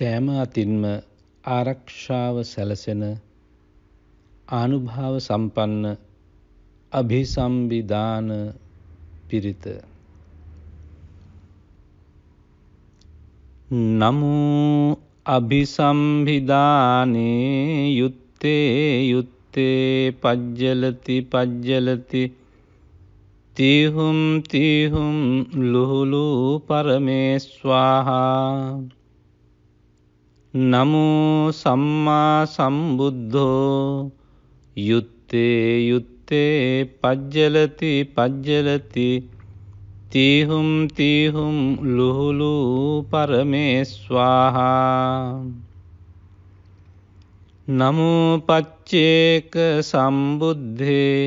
සෑම අතින්ම ආරක්ෂාව සැලසෙන ආනුභාව සම්පන්න අභිසම්බිධාන පිරිත නමෝ අභිසම්බිධානේ යුත්තේ යුත්තේ පජ්ජලති පජ්ජලති තීහුම් තීහුම් ලුහුලු පරමේස්වාහා නමෝ සම්මා සම්බුද්ධෝ යුත්තේ යුත්තේ පජ්ජලති පජ්ජලති තීහුම් තීහුම් ලුහුලු පරමේස්වාහා නමෝ පච්චේක සම්බුද්ධේ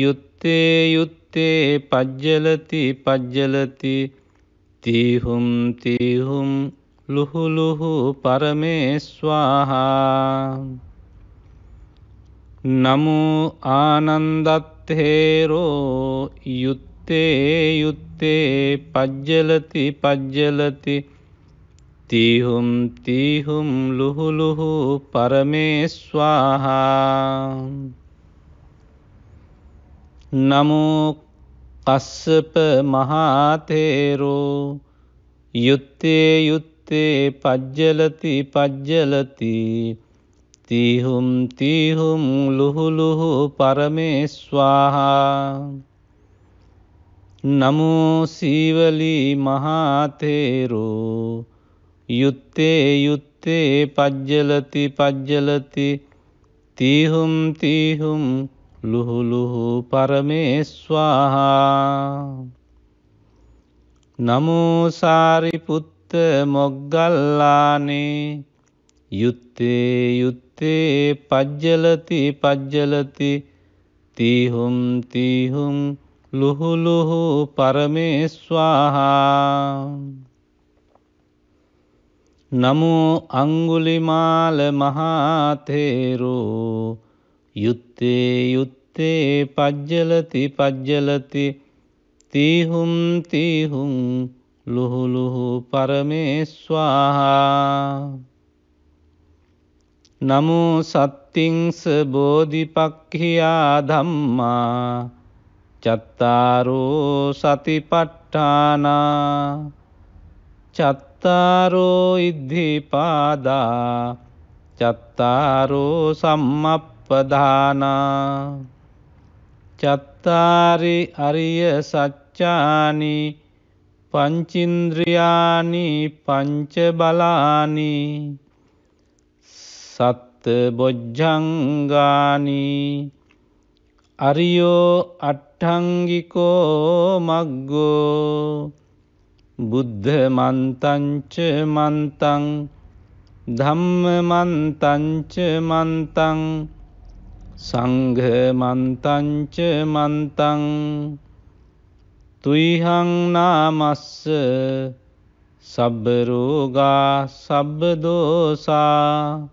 යුත්තේ යුත්තේ පජ්ජලති පජ්ජලති තීහුම් තීහුම් ලුහුලුහු පරමේස්වාහා නමු ආනන්දත්හේරෝ යුත්තේ යුත්තේ පජ්ජලති පජ්ජලති තිහුම් තිහුම් ලුහුලුහු පරමේස්වාහා නමෝ කස්සප මහාතේරෝ යුත්තේ යුත්තේ තේ පජ්ජලති පජ්ජලති තීහුම් තීහුම් ලුහුලුහු පරමේස්වාහා නමෝ සීවලී මහාතේරෝ යුත්තේ යුත්තේ පජ්ජලති පජ්ජලති තීහුම් තීහුම් ලුහුලුහු පරමේස්වාහා නමෝසාරිපුත්ත මොග්ගල්ලානේ යුත්තේ යුත්තේ පජ්ජලති පජ්ජලති තීහුම් තීහුම් ලුහුලුහු පරමේස්වාහා නමෝ අංගුලිමාල මහාතේරෝ යුත්තේ යුත්තේ පජ්ජලති පජ්ජලති තීහුම් තීහුම් ලොහුලොහු පරමේ ස්වාහා නමෝ සත්තිංස බෝධිපක්ඛියා ධම්මා චත්තාරෝ සතිපට්ඨානා චත්තාරෝ ඉද්ධිපාදා චත්තාරෝ සම්මප්පදානා චත්තාරි අරිය සච්චානි පංචින්ද්‍රයානි පංච බලානි සත්ත බොජ්ජංගානි අරියෝ අට්ටංගිකෝ මක්ගෝ බුද්ධ මන්තංච මන්තං ධම්ම මන්තංච මන්තං සංඝ මන්තංච මන්තං තුයිහං නාමස්ස සබ්බරෝගා සබ්බදෝසා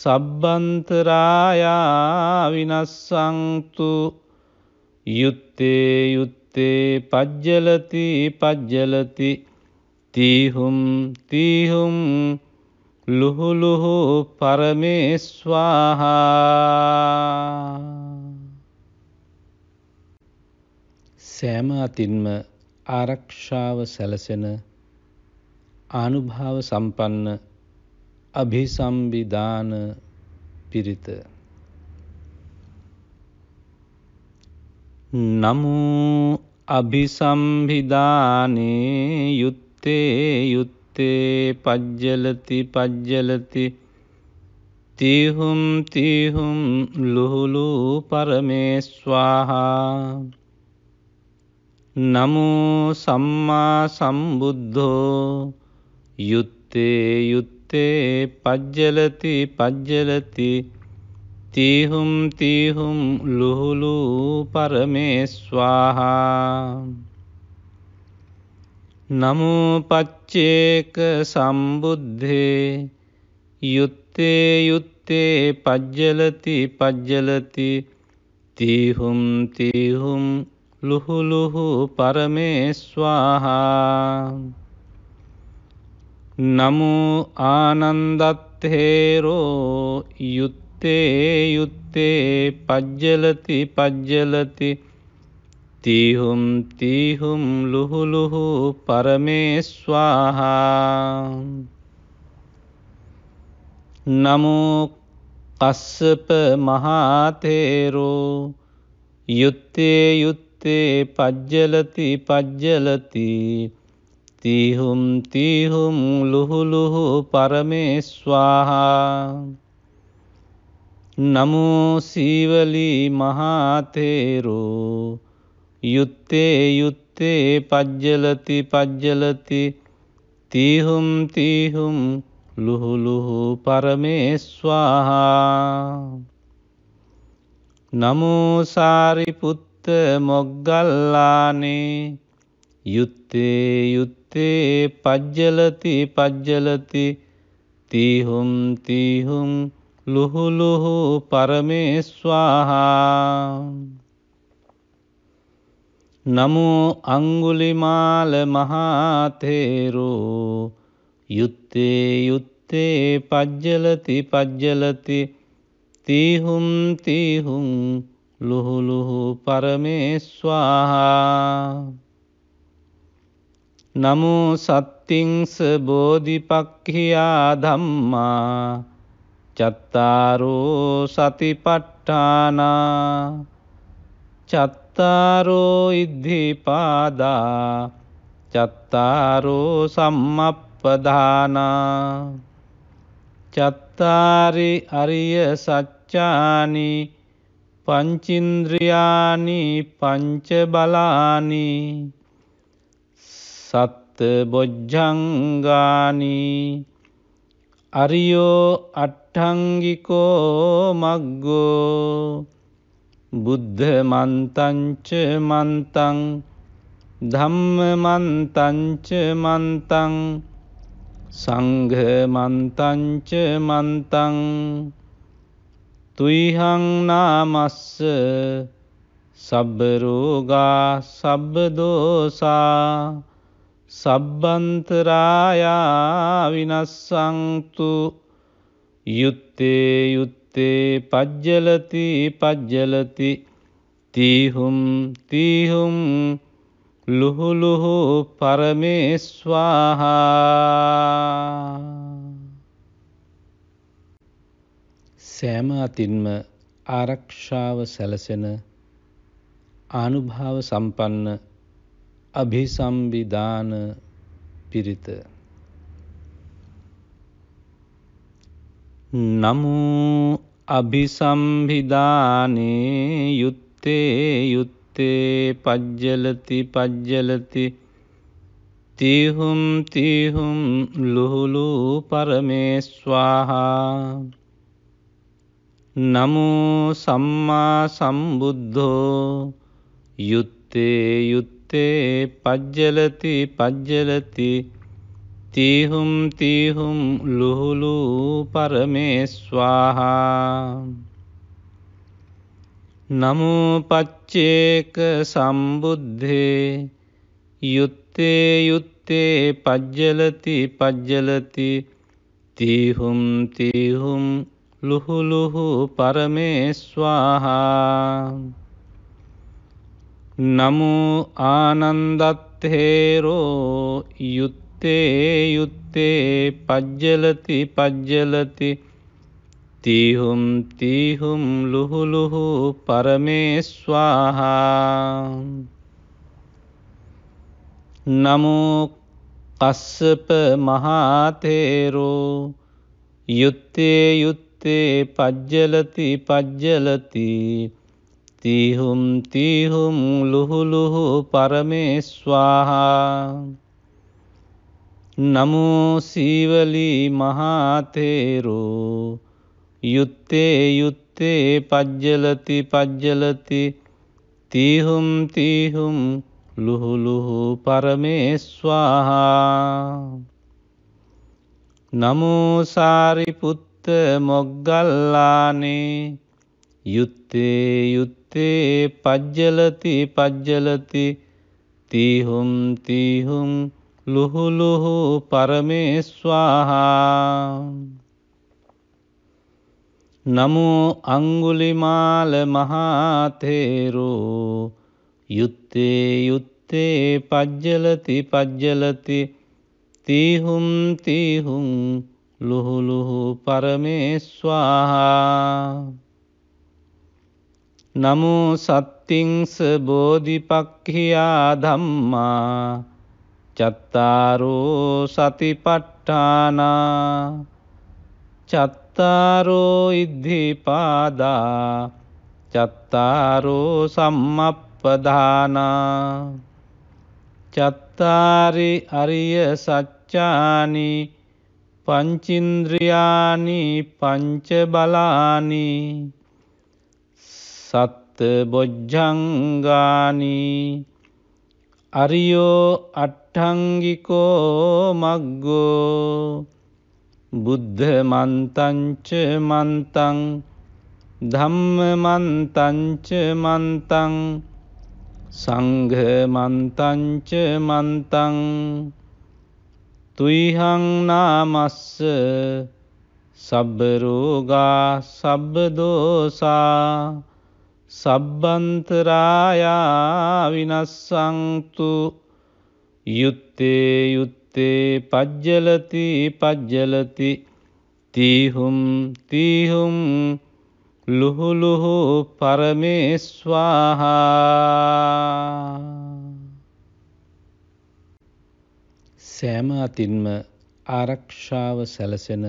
සබ්බන්තරායා විනස්සංතු යුත්තේ යුත්තේ පජ්ජලති පජ්ජලති තීහුම් තීහුම් ලුහුලුහු පරමේස්වාහා සෑම අතින්ම ආරක්ෂාව සැලසෙන ආනුභාව සම්පන්න අභිසම්බිධාන පිරිත නමෝ අභිසම්බිධානේ යුත්තේ යුත්තේ පජ්ජලති පජ්ජලති තිහුම් තිහුම් ලුහුලු පරමේස්වාහා නමෝ සම්මා සම්බුද්ධෝ යුත්තේ යුත්තේ පජ්ජලති පජ්ජලති තීහුම් තීහුම් ලුහුලු පරමේස්වාහා නමෝ පච්චේක සම්බුද්ධේ යුත්තේ යුත්තේ පජ්ජලති පජ්ජලති තීහුම් තීහුම් ලුහුලුහු පරමේ ස්වාහා නමෝ ආනන්දත්තේරෝ යුත්තේ යුත්තේ පජ්ජලති පජ්ජලති තීහුම් තීහුම් ලුහුලුහු පරමේ ස්වාහා නමෝ කස්සප මහාතේරෝ යුත්තේ යුත්තේ තේ පජ්ජලති පජ්ජලති තිහුම් තිහුම් ලුහුලුහු පරමේස්වාහා නමෝ සීවලී මහාතේරෝ යුත්තේ යුත්තේ පජ්ජලති පජ්ජලති තිහුම් තිහුම් ලුහුලුහු පරමේස්වාහා නමෝසාරිපුත්ත මොග්ගල්ලානේ යුත්තේ යුත්තේ පජ්ජලති පජ්ජලති තීහුම් තීහුම් ලුහුලුහු පරමේස්වාහා නමෝ අංගුලිමාල මහාතේරෝ යුත්තේ යුත්තේ පජ්ජලති පජ්ජලති තීහුම් තීහුම් ලොහුලොහු පරමේ ස්වාහා නමෝ සත්තිංස බෝධිපක්ඛියා ධම්මා චත්තාරෝ සතිපට්ඨානා චත්තාරෝ ඉද්ධිපාදා චත්තාරෝ සම්මප්පදානා චත්තාරි අරිය සච්චානි පංචින්ද්‍රයානි පංච බලානි සත්ත බොජ්ජංගානි අරියෝ අට්ටංගිකෝ මක්ගෝ බුද්ධ මන්තංච මන්තං ධම්ම මන්තංච මන්තං සංඝ මන්තංච මන්තං තුයිහං නාමස්ස සබ්බරෝගා සබ්බදෝසා සබ්බන්තරායා විනස්සංතු යුත්තේ යුත්තේ පජ්ජලති පජ්ජලති තීහුම් තීහුම් ලුහුලුහු පරමේස්වාහා සෑම අතින්ම ආරක්ෂාව සැලසෙන ආනුභාව සම්පන්න අභිසම්බිධාන පිරිත නමෝ අභිසම්බිධානේ යුත්තේ යුත්තේ පජ්ජලති පජ්ජලති තිහුම් තිහුම් ලුහුලු පරමේස්වාහා නමෝ සම්මා සම්බුද්ධෝ යුත්තේ යුත්තේ පජ්ජලති පජ්ජලති තීහුම් තීහුම් ලුහුලු පරමේස්වාහා නමෝ පච්චේක සම්බුද්ධේ යුත්තේ යුත්තේ පජ්ජලති පජ්ජලති තීහුම් තීහුම් ලුහුලුහු පරමේස්වාහා නමු ආනන්දත්හේරෝ යුත්තේ යුත්තේ පජ්ජලති පජ්ජලති තිහුම් තිහුම් ලුහුලුහු පරමේස්වාහා නමෝ කස්සප මහාතේරෝ යුත්තේ යුත්තේ තේ පජ්ජලති පජ්ජලති තිහුම් තිහුම් ලුහුලුහු පරමේස්වාහා නමෝ සීවලී මහාතේරෝ යුත්තේ යුත්තේ පජ්ජලති පජ්ජලති තිහුම් තිහුම් ලුහුලුහු පරමේස්වාහා නමෝසාරිපුත්ත මොග්ගල්ලානේ යුත්තේ යුත්තේ පජ්ජලති පජ්ජලති තීහුම් තීහුම් ලුහුලුහු පරමේස්වාහා නමෝ අංගුලිමාල මහාතේරෝ යුත්තේ යුත්තේ පජ්ජලති පජ්ජලති තීහුම් තීහුම් ලොහුලොහු පරමේ ස්වාහා නමෝ සත්තිංස බෝධිපක්ඛියා ධම්මා චත්තාරෝ සතිපට්ඨානා චත්තාරෝ ඉද්ධිපාදා චත්තාරෝ සම්මප්පදානා චත්තාරි අරිය සච්චානි පංචින්ද්‍රයානි පංච බලානි සත්ත බොජ්ජංගානි අරියෝ අට්ටංගිකෝ මක්ගෝ බුද්ධ මන්තංච මන්තං ධම්ම මන්තංච මන්තං සංඝ මන්තංච මන්තං තුයිහං නාමස්ස සබ්බරෝගා සබ්බදෝසා සබ්බන්තරායා විනස්සංතු යුත්තේ යුත්තේ පජ්ජලති පජ්ජලති තීහුම් තීහුම් ලුහුලුහු පරමේස්වාහා සෑම අතින්ම ආරක්ෂාව සැලසෙන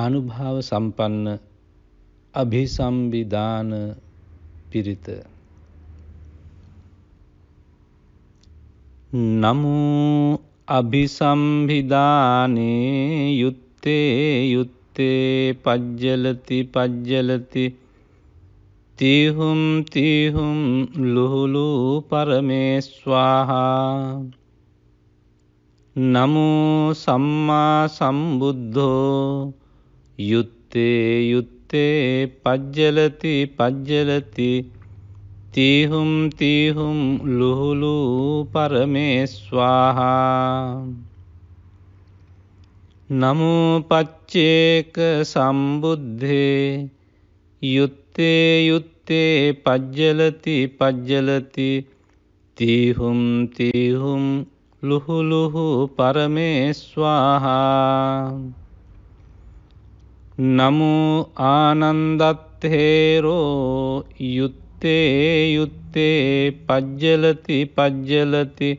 ආනුභාව සම්පන්න අභිසම්බිධාන පිරිත නමෝ අභිසම්බිධානේ යුත්තේ යුත්තේ පජ්ජලති පජ්ජලති තීහුම් තීහුම් ලුහුලු පරමේස්වාහා නමෝ සම්මා සම්බුද්ධෝ යුත්තේ යුත්තේ පජ්ජලති පජ්ජලති තීහුම් තීහුම් ලුහුලු පරමේස්වාහා නමෝ පච්චේක සම්බුද්ධේ යුත්තේ යුත්තේ පජ්ජලති පජ්ජලති තීහුම් තීහුම් ලුහුලුහු පරමේස්වාහා නමු ආනන්දත්හේරෝ යුත්තේ යුත්තේ පජ්ජලති පජ්ජලති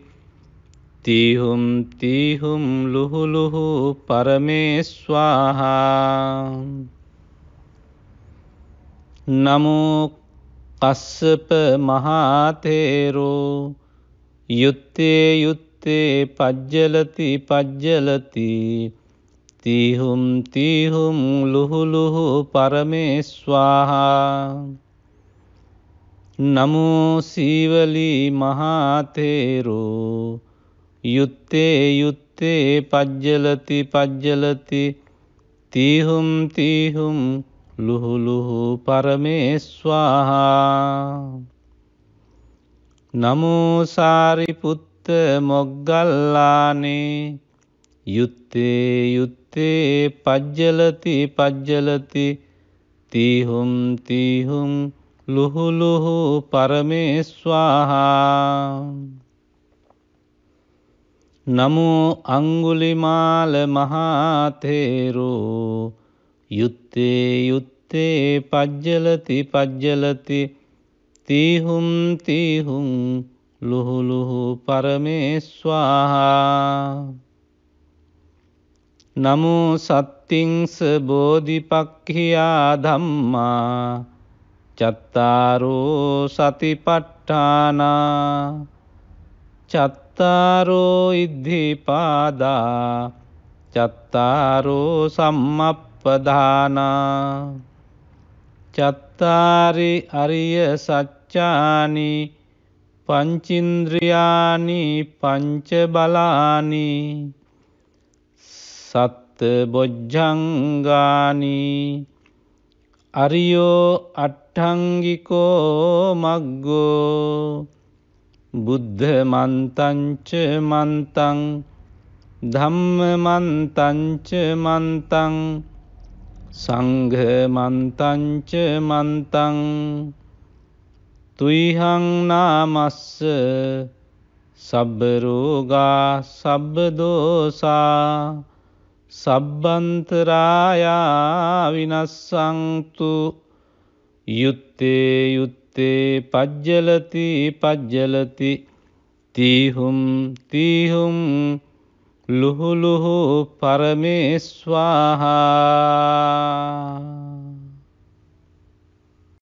තිහුම් තිහුම් ලුහුලුහු පරමේස්වාහා නමෝ කස්සප මහාතේරෝ යුත්තේ යුත්තේ තේ පජ්ජලති පජ්ජලති තීහුම් තීහුම් ලුහුලුහු පරමේස්වාහා නමෝ සීවලී මහාතේරෝ යුත්තේ යුත්තේ පජ්ජලති පජ්ජලති තීහුම් තීහුම් ලුහුලුහු පරමේස්වාහා නමෝසාරිපුත්ත මොග්ගල්ලානේ යුත්තේ යුත්තේ පජ්ජලති පජ්ජලති තීහුම් තීහුම් ලුහුලුහු පරමේස්වාහා නමෝ අංගුලිමාල මහාතේරෝ යුත්තේ යුත්තේ පජ්ජලති පජ්ජලති තීහුම් තීහුම් ලොහුලොහු පරමේ ස්වාහා නමෝ සත්තිංස බෝධිපක්ඛියා ධම්මා චත්තාරෝ සතිපට්ඨානා චත්තාරෝ ඉද්ධිපාදා චත්තාරෝ සම්මප්පදානා චත්තාරි අරිය සච්චානි පංචින්ද්‍රයානි පංච බලානි සත්ත බොජ්ජංගානි අරියෝ අට්ටංගිකෝ මක්ගෝ බුද්ධ මන්තංච මන්තං ධම්ම මන්තංච මන්තං සංඝ මන්තංච මන්තං තුයිහං නාමස්ස සබ්බරෝගා සබ්බදෝසා සබ්බන්තරායා විනස්සංතු යුත්තේ යුත්තේ පජ්ජලති පජ්ජලති තීහුම් තීහුම් ලුහුලුහු පරමේස්වාහා